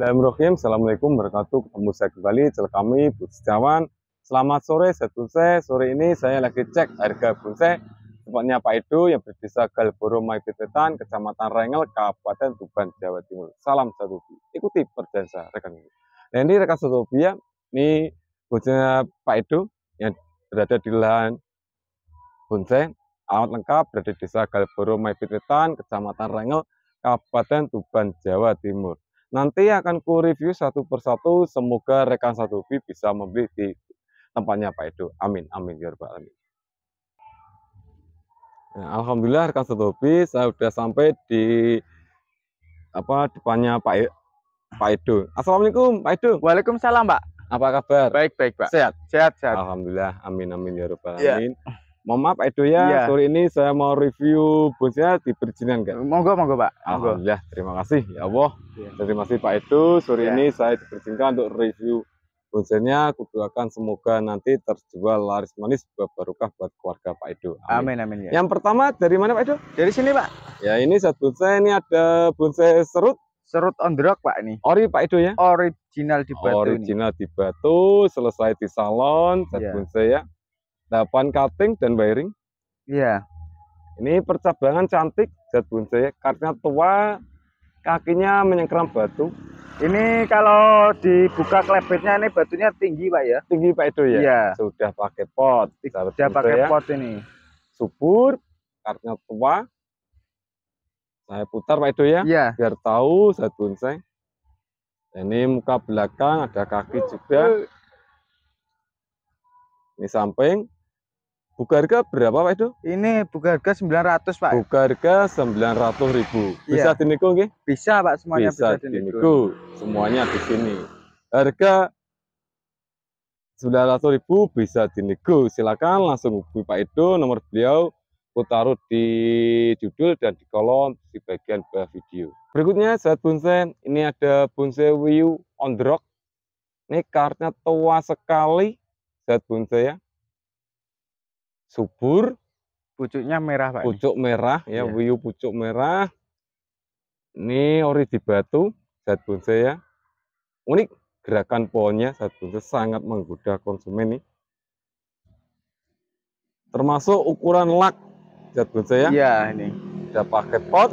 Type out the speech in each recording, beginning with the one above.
Bismillahirrahmanirrahim. Assalamualaikum warahmatullahi wabarakatuh. Ketemu saya kembali, channel kami, Budiawan. Selamat sore, saya Sore ini saya lagi cek harga bonsai. Tempatnya Pak Edo yang berdesa Galboro Maibitetan, Kecamatan Rengel, Kabupaten Tuban, Jawa Timur. Salam satu Ikuti perjalanan saya, rekan ini. Nah ini rekan satu ya. Ini bonsainya Pak Edo yang berada di lahan bonsai. alat lengkap berada di desa Galboro Maibitetan, Kecamatan Rengel, Kabupaten Tuban, Jawa Timur. Nanti akan ku review satu persatu. Semoga rekan satu V bisa membeli di tempatnya Pak Edo. Amin, amin ya Rabbal Alamin. Nah, Alhamdulillah rekan satu V, saya sudah sampai di apa depannya Pak e, Pak Edo. Assalamualaikum Pak Edo. Waalaikumsalam Pak. Apa kabar? Baik baik Pak. Sehat. Sehat sehat. Alhamdulillah. Amin amin ya Rabbal iya. Alamin. Yeah. Mohon maaf Edo ya, iya. sore ini saya mau review bonsai di perizinan kan? Monggo, monggo Pak. Alhamdulillah, terima kasih ya Allah. Iya. Terima kasih Pak Edo, sore iya. ini saya diperizinkan untuk review bonsainya. Kudoakan semoga nanti terjual laris manis buat barokah buat keluarga Pak Edo. Amin, amin. amin ya. Yang pertama dari mana Pak Edo? Dari sini Pak. Ya ini saat bonsai, ini ada bonsai serut. Serut on the rock Pak ini. Ori Pak Edo ya? Original di batu Original ini. di batu, selesai di salon, saat iya. bonsai ya 8 cutting dan wiring. Iya. Ini percabangan cantik zat bonsai, karena tua, kakinya menyengkram batu. Ini kalau dibuka klepetnya ini batunya tinggi pak ya? Tinggi pak itu ya. Iya. Sudah pakai pot. Sudah pakai ya. pot ini. Subur, karena tua. Saya putar pak itu ya. Iya. Biar tahu zat bonsai. Ini muka belakang ada kaki juga. Uh. Ini samping buka harga berapa Pak itu? Ini buka harga 900 Pak. Buka harga 900 ribu. Iya. Bisa yeah. diniku nggih? Bisa Pak semuanya bisa, bisa diniku. Semuanya di sini. Harga 900 ribu bisa dinego. Silakan langsung hubungi Pak Edo, nomor beliau aku taruh di judul dan di kolom di bagian bawah video. Berikutnya saat bonsai, ini ada bonsai Wiu on the rock. Ini karena tua sekali saat bonsai ya subur, pucuknya merah Pak. Pucuk merah ya, ya. wiyu pucuk merah. Ini ori di batu, zat bonsai ya. Unik gerakan pohonnya zat bonsai sangat menggoda konsumen nih. Termasuk ukuran lak zat bonsai ya. Iya, ini. sudah pakai pot.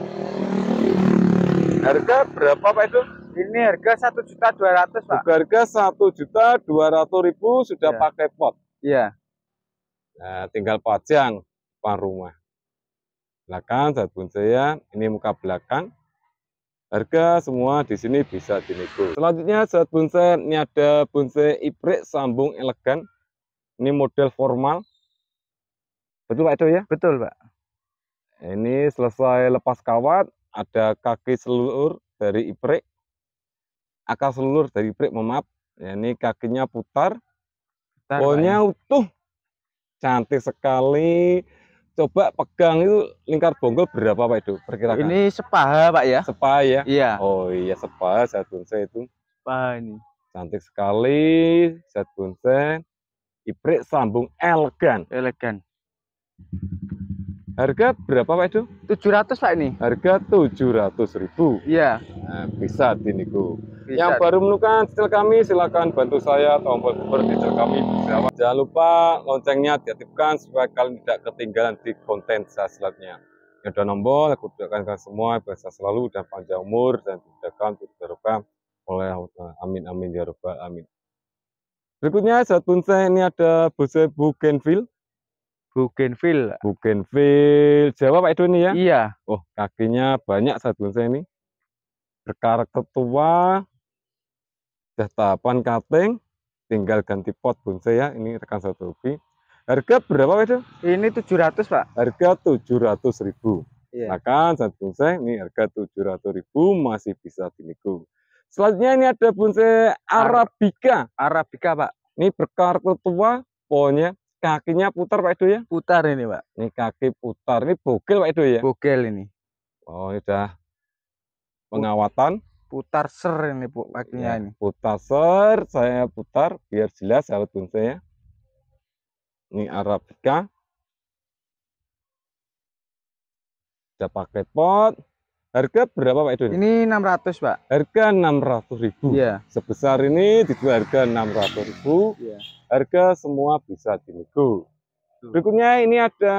Harga berapa Pak itu? Ini harga satu juta dua ratus Pak. Harga satu juta dua ratus ribu sudah yeah. pakai pot. Iya. Nah, tinggal pajang depan rumah. Belakang zat ya. ini muka belakang. Harga semua di sini bisa dinego. Selanjutnya saat bonsai ini ada bonsai iprek sambung elegan. Ini model formal. Betul Pak itu ya? Betul Pak. Ini selesai lepas kawat, ada kaki selur dari iprek. Akar selur dari iprek mohon Ya Ini kakinya putar. putar Pohonnya ya. utuh Cantik sekali. Coba pegang itu lingkar bonggol berapa Pak itu Perkirakan. Ini sepaha Pak ya? Sepaha ya? Iya. Oh iya sepaha zat bonsai itu. Sepaha Cantik sekali zat bonsai. Ibrik sambung elegan. Elegan. Harga berapa Pak itu? 700 Pak ini. Harga 700 ribu. Iya. Nah, bisa diniku. Yang baru menemukan channel kami silahkan bantu saya tombol super di channel kami. Jangan lupa loncengnya diaktifkan supaya kalian tidak ketinggalan di konten saya selanjutnya. Yang sudah nombor, aku doakan semua bahasa selalu dan panjang umur dan diberikan terbuka oleh eh, amin amin ya robbal amin. Berikutnya saat pun saya ini ada Bose Bougainville Bougainville. Bougainville. Jawa Pak Edo ini ya? Iya. Oh, kakinya banyak satu bonsai ini. Berkarakter tua, sudah tahapan cutting, tinggal ganti pot bonsai ya. Ini rekan satu hobi. Harga berapa Pak Edo? Ini 700 Pak. Harga 700 ribu. Iya. Makan satu bonsai ini harga 700 ribu masih bisa dinego. Selanjutnya ini ada bonsai Arabica. Arabica Pak. Ini berkarakter tua, pohonnya kakinya putar Pak Edo ya? Putar ini Pak. Ini kaki putar. Ini bogel Pak Edo ya? Bogel ini. Oh ini pengawatan. Putar ser ini bu kakinya ya, ini. Putar ser. Saya putar biar jelas Saya bonsai ya. Ini Arabica. Sudah pakai pot. Harga berapa Pak Edo? Ini 600 Pak. Harga 600 ribu. Ya. Sebesar ini dijual harga 600 ribu. Ya. Harga semua bisa dinego. Berikutnya ini ada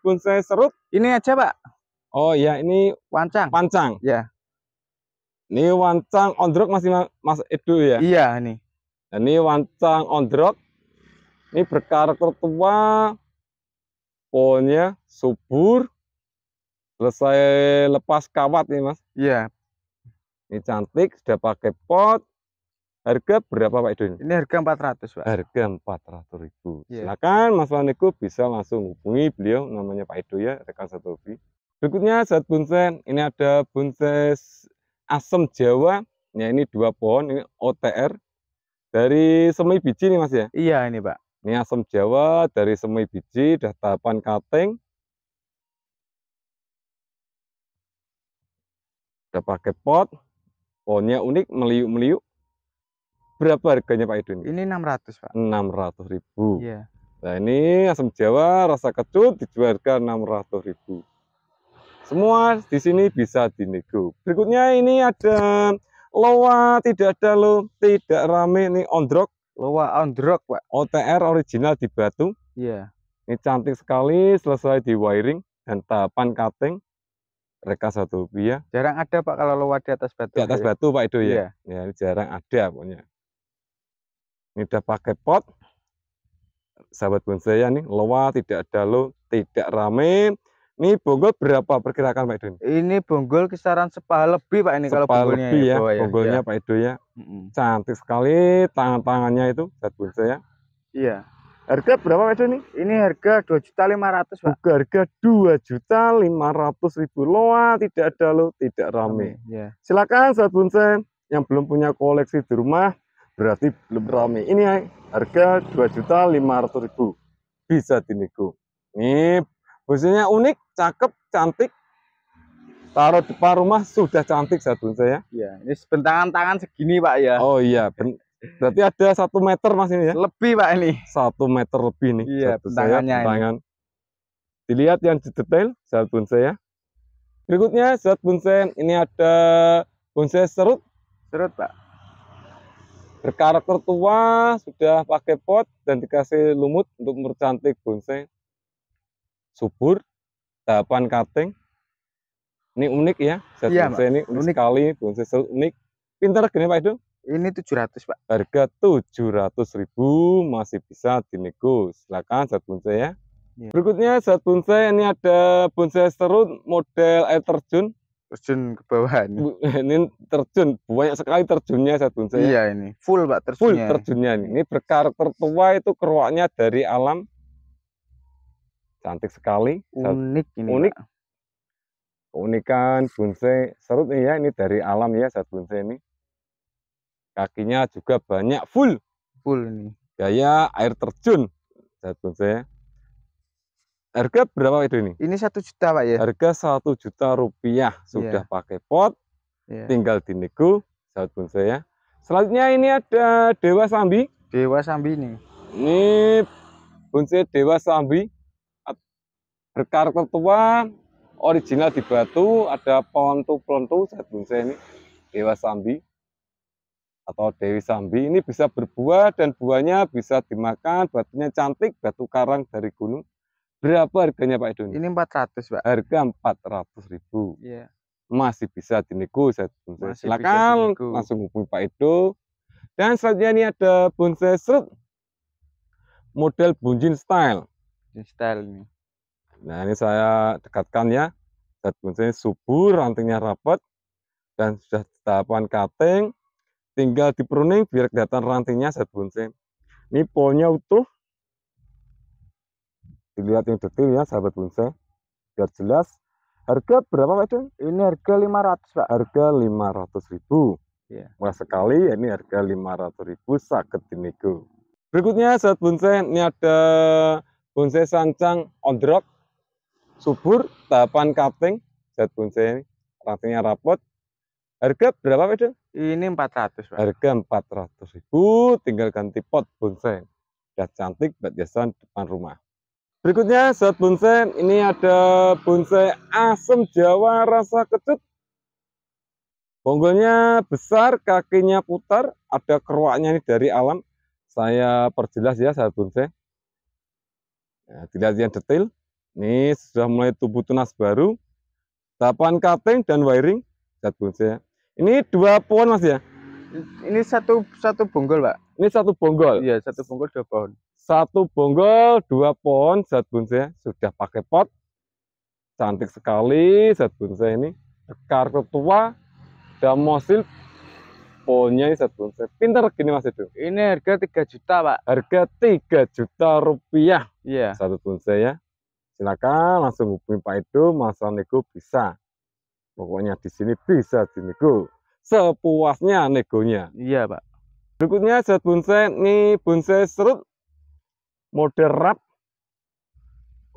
bonsai serut. Ini aja Pak. Oh ya ini wancang. Wancang. ya Ini wancang ondrok masih Mas Edo ya? Iya ini. Ini wancang ondrok. Ini berkarakter tua. Pohonnya subur selesai lepas kawat nih mas iya ini cantik sudah pakai pot harga berapa Pak Idun? ini harga 400 Pak harga 400 ribu yeah. silakan Mas Waniku bisa langsung hubungi beliau namanya Pak Edo ya rekan satu hobi berikutnya saat bonsai ini ada bonsai asem Jawa ya ini dua pohon ini OTR dari semai biji nih Mas ya iya ini Pak ini asem Jawa dari semai biji sudah tahapan cutting udah pakai pot pohonnya unik meliuk-meliuk berapa harganya Pak Edwin? Ini 600 Pak 600 ribu iya. nah ini asam jawa rasa kecut dijual harga 600 ribu semua di sini bisa dinego berikutnya ini ada loa tidak ada lo tidak rame ini ondrok loa ondrok Pak OTR original di Batu iya ini cantik sekali selesai di wiring dan tahapan cutting reka satu ya Jarang ada Pak kalau lewat di atas batu. Di atas ya? batu Pak itu ya. Iya. Ya, jarang ada pokoknya. Ini udah pakai pot. Sahabat bonsai ya nih, lewat tidak ada lo, tidak rame. Ini bonggol berapa perkirakan Pak Edo? Ini bonggol kisaran sepah lebih Pak ini sepah kalau bonggolnya lebih ya. ya bonggolnya iya. ya. Pak Edo ya. Cantik sekali tangan-tangannya itu sahabat bonsai ya. Iya. Harga berapa Mas ini? Ini harga dua ratus Pak. Buka harga dua juta lima ratus ribu loa, ah, tidak ada lo, tidak rame. Hmm, yeah. Silakan saat bonsai yang belum punya koleksi di rumah berarti belum rame. Ini harga dua juta lima ratus ribu Bisa dinego. Ini fungsinya unik, cakep, cantik. Taruh depan rumah sudah cantik saat bonsai ya. Iya, ini sebentangan tangan segini, Pak ya. Oh iya, Yeah. Berarti ada satu meter mas ini ya? Lebih pak ini. Satu meter lebih nih. Iya, tangannya. Tangan. Dilihat yang detail zat bonsai ya. Berikutnya zat bonsai ini ada bonsai serut. Serut pak. Berkarakter tua, sudah pakai pot dan dikasih lumut untuk mempercantik bonsai. Subur, tahapan cutting. Ini unik ya, zat iya, bonsai ini unik, sekali, bonsai serut unik. Pintar gini Pak itu. Ini 700, Pak. Harga 700.000 masih bisa dinego. Silakan satu bonsai ya. ya. Berikutnya satu bonsai ini ada bonsai serut model air terjun. Terjun ke bawah ini. ini terjun, banyak sekali terjunnya satu bonsai. Ya. Iya ini, full Pak terjunnya. Full terjunnya ini. Ini berkarakter tua itu keruaknya dari alam. Cantik sekali. Unik ini. Unik. Pak. Keunikan bonsai serut ini ya ini dari alam ya satu bonsai ini kakinya juga banyak full full ini gaya air terjun satu saya harga berapa itu ini ini satu juta pak ya harga satu juta rupiah sudah yeah. pakai pot yeah. tinggal dinego bonsai saya ya. selanjutnya ini ada dewa sambi dewa sambi ini ini bonsai dewa sambi berkarakter tua original di batu ada pontu-pontu saya bonsai ini dewa sambi atau Dewi Sambi ini bisa berbuah dan buahnya bisa dimakan, batunya cantik, batu karang dari gunung. Berapa harganya Pak Edun? Ini 400 Pak. Harga 400 ribu. Iya. Masih bisa dinego. Saya Silakan langsung hubungi Pak Edo. Dan selanjutnya ini ada bonsai serut model bunjin style. Bunjin style ini. Nah ini saya dekatkan ya. Zat bonsai subur, rantingnya rapat dan sudah tahapan cutting tinggal di pruning biar kelihatan rantingnya saya bonsai ini pohonnya utuh dilihat yang detail ya sahabat bonsai biar jelas harga berapa Pak Don? ini harga 500 Pak harga 500 ribu yeah. murah sekali ini harga 500 ribu sakit dinego berikutnya sahabat bonsai ini ada bonsai sancang rock subur tahapan cutting sahabat bonsai rantingnya rapot Harga berapa Pak Ini 400 Pak. Harga 400 ribu, tinggal ganti pot bonsai. Sudah cantik buat hiasan depan rumah. Berikutnya saat bonsai, ini ada bonsai asem Jawa rasa kecut. Bonggolnya besar, kakinya putar, ada keruaknya ini dari alam. Saya perjelas ya saat bonsai. Ya, tidak yang detail. Ini sudah mulai tubuh tunas baru. Tapan cutting dan wiring. Saat bonsai ini dua pohon mas ya? Ini satu satu bonggol pak. Ini satu bonggol. Iya satu bonggol dua pohon. Satu bonggol dua pohon zat bonsai sudah pakai pot. Cantik sekali zat bonsai ini. Dekar tua dan mosil pohonnya ini zat bonsai. Pinter gini mas itu. Ini harga tiga juta pak. Harga tiga juta rupiah. Iya. Satu bonsai ya. Silakan langsung hubungi Pak Edo, Mas Anigo bisa Pokoknya di sini bisa dinego sepuasnya negonya. Iya, Pak. Berikutnya zat bonsai ini bonsai serut model rap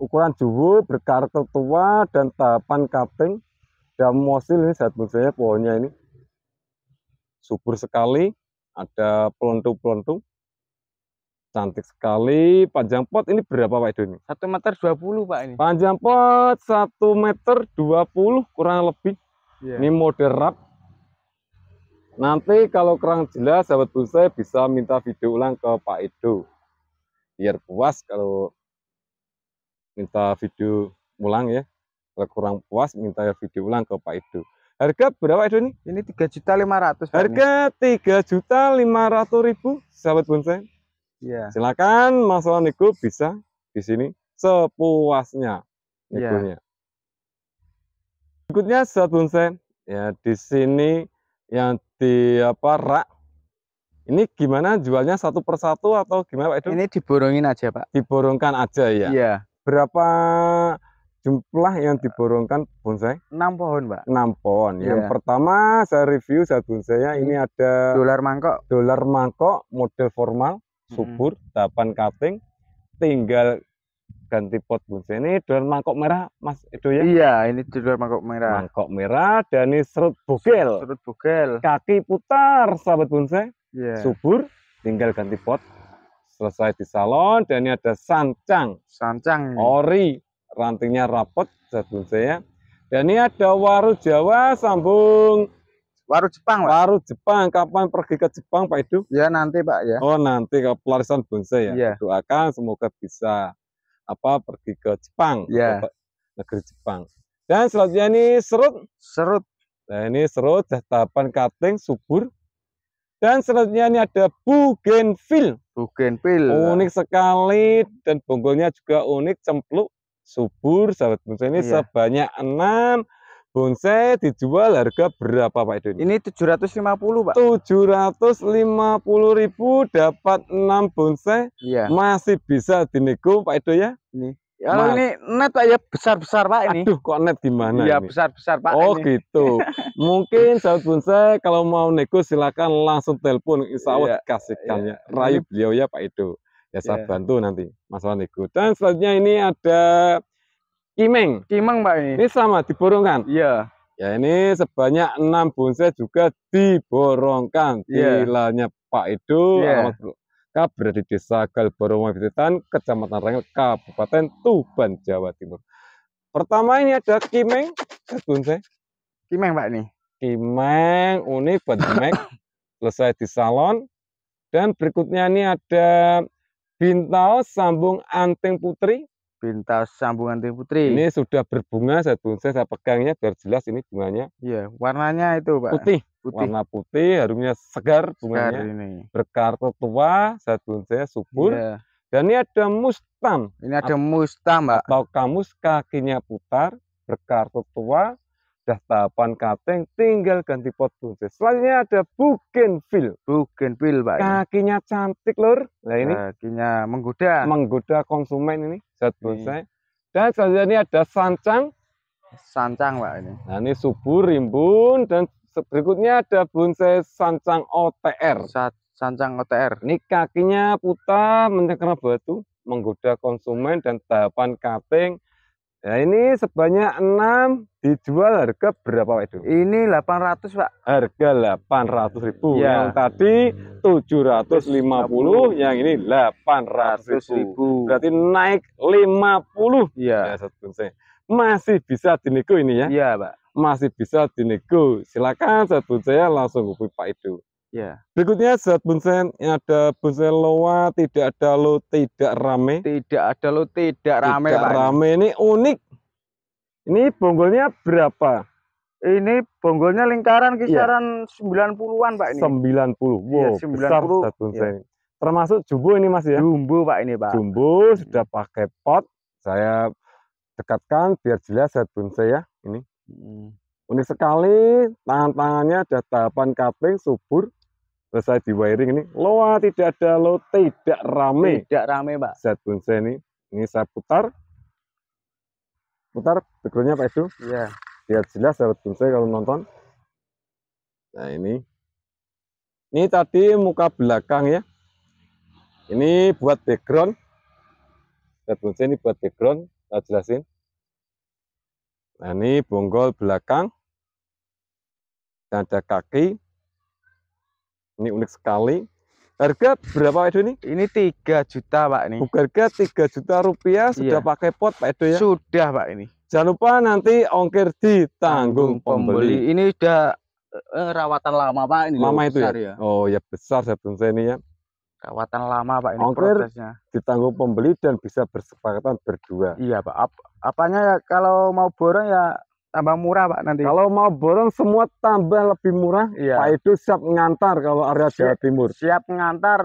ukuran jumbo berkarakter tua dan tahapan cutting dan mosil ini zat bonsainya pohonnya ini subur sekali ada pelontung-pelontung Cantik sekali. Panjang pot ini berapa Pak Edo ini? satu meter dua puluh Pak ini. Panjang pot satu meter dua puluh kurang lebih. Yeah. Ini mode rap. Nanti kalau kurang jelas sahabat bonsai bisa minta video ulang ke Pak Edo. Biar puas kalau minta video ulang ya. Kalau kurang puas minta video ulang ke Pak Edo. Harga berapa Edo ini? Ini tiga juta lima ratus Harga tiga juta lima ratus ribu sahabat bonsai yeah. silakan Mas Niku bisa di sini sepuasnya nikunya. Iya. Yeah. Berikutnya saat bonsai ya di sini yang di apa rak ini gimana jualnya satu persatu atau gimana Pak Ini diborongin aja Pak. Diborongkan aja ya. Iya. Berapa jumlah yang diborongkan bonsai? 6 pohon, Pak. 6 pohon. Yeah. Yang iya. pertama saya review saat bonsainya ini, ini ada dolar mangkok. Dolar mangkok model formal subur, mm -hmm. dapan cutting, tinggal ganti pot bonsai ini daun mangkok merah Mas Edo ya? Iya, ini daun mangkok merah. Mangkok merah dan ini serut bugel. Serut bugel. Kaki putar sahabat bonsai. Iya. Yeah. Subur, tinggal ganti pot. Selesai di salon dan ini ada sancang. Sancang. Ori, rantingnya rapot sahabat bonsai ya. Dan ini ada waru Jawa sambung Waru Jepang, Pak. Waru Jepang. Kapan pergi ke Jepang, Pak Edu? Ya, nanti, Pak, ya. Oh, nanti ke pelarisan bonsai ya. ya. Doakan semoga bisa apa pergi ke Jepang, ya. ke negeri Jepang. Dan selanjutnya ini serut. Serut. Nah, ini serut tahapan cutting subur. Dan selanjutnya ini ada bugenvil. Bugenvil. Unik sekali dan bonggolnya juga unik, cempluk, subur sahabat bonsai ini ya. sebanyak enam. Bonsai dijual harga berapa Pak Edwin? Ini 750 Pak 750 ribu dapat 6 bonsai iya. Masih bisa dinego Pak Edo ya Ini kalau ini net Pak ya besar-besar Pak ini. Aduh kok net di mana? Iya besar-besar Pak Oh ini. gitu. Mungkin sahabat bonsai kalau mau nego silakan langsung telepon Insya Allah iya, kasihkan iya. ya. Rayu beliau ya Pak Edo. Ya saya iya. bantu nanti masalah nego. Dan selanjutnya ini ada Kimeng. Kimeng Pak ini. Ini sama diborongkan. Iya. Ya ini sebanyak enam bonsai juga diborongkan. Yeah. Vilanya Pak Edo, yeah. alamat di Desa Galborong Magetan, Kecamatan Rangel, Kabupaten Tuban, Jawa Timur. Pertama ini ada Kimeng, bonsai. Kimeng Pak ini. Kimeng, unik, bentemek, selesai di salon. Dan berikutnya ini ada Bintao Sambung Anting Putri, Bintas sambungan tim putri. Ini sudah berbunga saya saya pegangnya biar jelas ini bunganya. Iya, warnanya itu Pak. Putih. putih. Warna putih, harumnya segar bunganya. Segar ini. berkarto tua, saya saya subur. Iya. Dan ini ada mustam. Ini ada mustam, Pak. Atau kamus kakinya putar, berkarto tua, sudah tahapan cutting, tinggal ganti pot buncis. Selanjutnya ada bukenfil bukenfil Pak. Kakinya cantik, Lur. Nah, ini kakinya menggoda. Menggoda konsumen ini, zat iya. bonsai. Dan selanjutnya ini ada sancang. Sancang, Pak ini. Nah, ini subur, rimbun dan berikutnya ada bonsai sancang OTR. Sat sancang OTR. Ini kakinya putar mencengkeram batu, menggoda konsumen dan tahapan cutting Ya ini sebanyak 6 dijual harga berapa itu? Ini 800 Pak. Harga 800.000. Ya. Yang tadi 750, 750. yang ini 800 Berarti naik 50. Iya. Ya, Masih bisa dinego ini ya? Iya Pak. Masih bisa dinego. Silakan saya langsung hubungi Pak itu. Ya. Berikutnya zat bunsen ada bunsen loa, tidak ada lo tidak rame. Tidak ada lo tidak rame. Tidak Pak. rame ini unik. Ini bonggolnya berapa? Ini bonggolnya lingkaran iya. kisaran sembilan 90-an Pak ini. 90. Iya, wow, ya, 90. besar zat bunsen. Ya. Termasuk jumbo ini Mas ya? Jumbo Pak ini Pak. Jumbo hmm. sudah pakai pot. Saya dekatkan biar jelas zat bunsen ya ini. Hmm. Unik sekali, tangan-tangannya ada tahapan kaping, subur, selesai di wiring ini loa tidak ada lo tidak rame tidak rame pak zat bonsai ini ini saya putar putar backgroundnya pak itu iya lihat jelas zat bonsai kalau nonton nah ini ini tadi muka belakang ya ini buat background zat bonsai ini buat background saya jelasin nah ini bonggol belakang dan ada kaki ini unik sekali. Harga berapa itu ini? Ini 3 juta Pak ini. Harga 3 juta rupiah iya. sudah iya. pakai pot Pak itu ya? Sudah Pak ini. Jangan lupa nanti ongkir ditanggung pembeli. pembeli. Ini sudah eh, rawatan lama Pak ini. Lama itu ya? ya? Oh ya besar saya saya ini ya. Rawatan lama Pak ini ongkir prosesnya. ditanggung pembeli dan bisa bersepakatan berdua. Iya Pak. Ap apanya ya kalau mau borong ya tambah murah Pak nanti. Kalau mau borong semua tambah lebih murah. Iya. Pak itu siap ngantar kalau area Jawa Timur. Siap ngantar.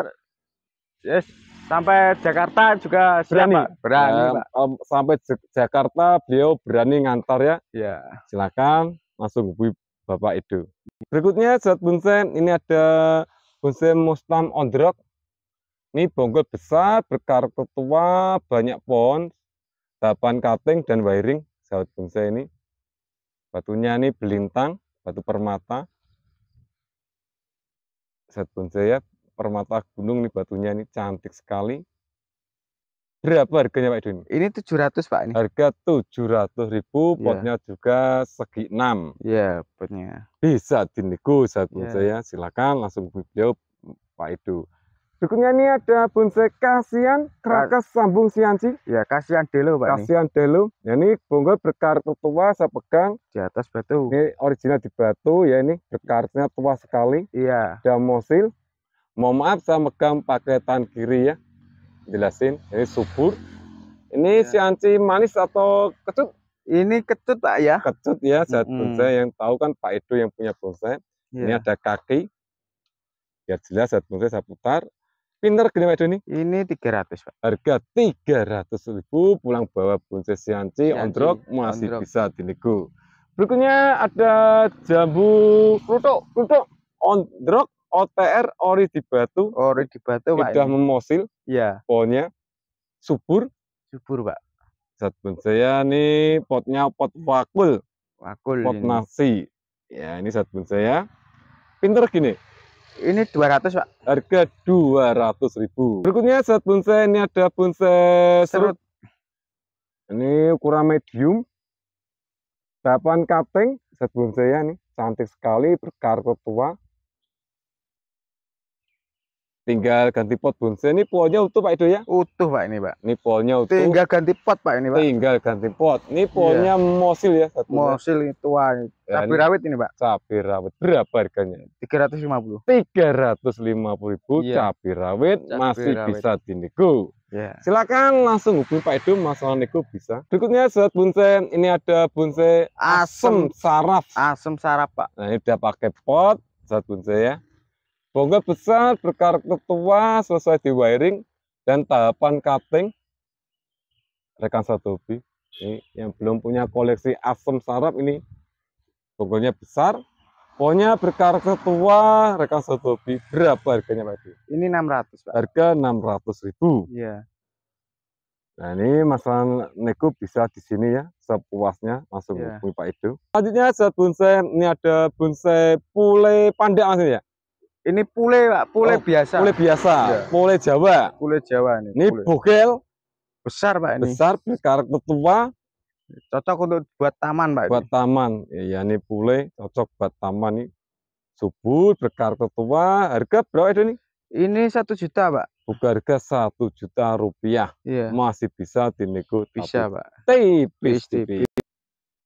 Yes. Sampai Jakarta juga siap, berani. Pak. Berani, ya, Pak. Um, sampai Jakarta beliau berani ngantar ya. Ya. Silakan masuk hubungi Bapak itu. Berikutnya zat bonsai ini ada bonsai Mustang on the rock. Ini bonggol besar, berkarakter tua, banyak pohon, tapan cutting dan wiring. Zat bonsai ini Batunya ini belintang, batu permata. Zat Bonjaya permata gunung nih batunya ini cantik sekali. Berapa harganya Pak Edwin? Ini 700 Pak ini. Harga 700 ribu, yeah. potnya juga segi 6. Iya, yeah, potnya. Bisa dinego Zat Bonjaya, iya. yeah. silakan langsung beliau Pak Idu. Dukungnya ini ada bonsai kasihan kerakas sambung sianci. Ya, kasihan delo, Pak. Kasihan delo. Ya, ini bonggol berkartu tua saya pegang di atas batu. Ini original di batu ya ini berkartunya tua sekali. Iya. Dan mosil. Mohon maaf saya megang pakai tangan kiri ya. Jelasin, ini subur. Ini ya. sianci manis atau kecut? Ini kecut, Pak ya. Kecut ya, Saya -hmm. bonsai yang tahu kan Pak Edo yang punya bonsai. Ya. Ini iya. ada kaki. Ya jelas bonsai saya putar. Pinter gini Mas Doni. Ini 300, Pak. Harga 300 ribu pulang bawa buncis sianci, ondrok masih ondrok. bisa dinego. Berikutnya ada jambu ruto ruto ondrok OTR ori di batu. Ori di batu, Pak. Sudah memosil. Iya. Pohonnya subur. Subur, Pak. Zat saya ini potnya pot wakul. Wakul. Pot ini. nasi. Ya, ini zat saya. Pinter gini ini 200, Pak. Harga ribu. Berikutnya set bonsai ini ada bonsai serut. Ini ukuran medium. Dapan cutting, set bonsai ya nih cantik sekali berkarpet tua. Tinggal ganti pot bonsai. Ini polnya utuh Pak itu ya? Utuh Pak ini Pak. Ini polnya utuh. Tinggal ganti pot Pak ini Pak. Tinggal ganti pot. Ini iya. polnya iya. mosil ya? Satunya. Mosil tua. Ya, rawit ini Pak. Cabai rawit. Berapa harganya? tiga ratus 350. 350 ribu iya. cabai rawit cabai masih rawit. bisa dinego. Yeah. Silakan langsung hubungi Pak Edo masalah nego bisa. Berikutnya saat bonsai, ini ada bonsai asem, saraf. Asem saraf, Pak. Nah, ini udah pakai pot saat bonsai ya bongkar besar berkarakter tua selesai di wiring dan tahapan cutting. Rekan Satobi ini yang belum punya koleksi asam sarap ini bongkarnya besar. pokoknya berkarakter tua, rekan Sotobi. Berapa harganya Pak Ini 600 Pak. Harga 600 ribu. Iya. Nah ini masalah nego bisa di sini ya, sepuasnya langsung yeah. hubungi Pak itu Selanjutnya saat bonsai, ini ada bonsai pule pandai maksudnya ya? Ini pule, Pak. Pule oh, biasa. Pule biasa. Ya. Pule Jawa. Pule Jawa ini. Ini bogel besar, Pak ini. Besar, karakter tua. Cocok untuk buat taman, Pak. Buat ini. taman. Iya, ini pule cocok buat taman nih. Subur berkaret tua. Harga berapa ini? Ini satu juta, Pak. Buka harga satu juta rupiah. Iya. Masih bisa dinego. Bisa, Pak. Tipis, tipis.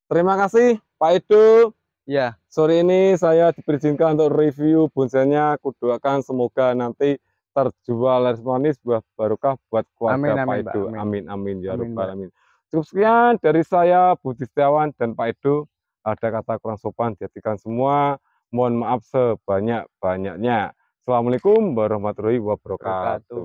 Terima kasih, Pak Itu. Ya, sore ini saya diperizinkan untuk review bonsainya kudoakan semoga nanti terjual laris manis buah barokah buat keluarga amin, Pak amin, Edo. Amin. amin amin ya rabbal alamin. Cukup sekian dari saya Budi Setiawan dan Pak Edo. Ada kata kurang sopan diartikan semua. Mohon maaf sebanyak-banyaknya. Assalamualaikum warahmatullahi wabarakatuh.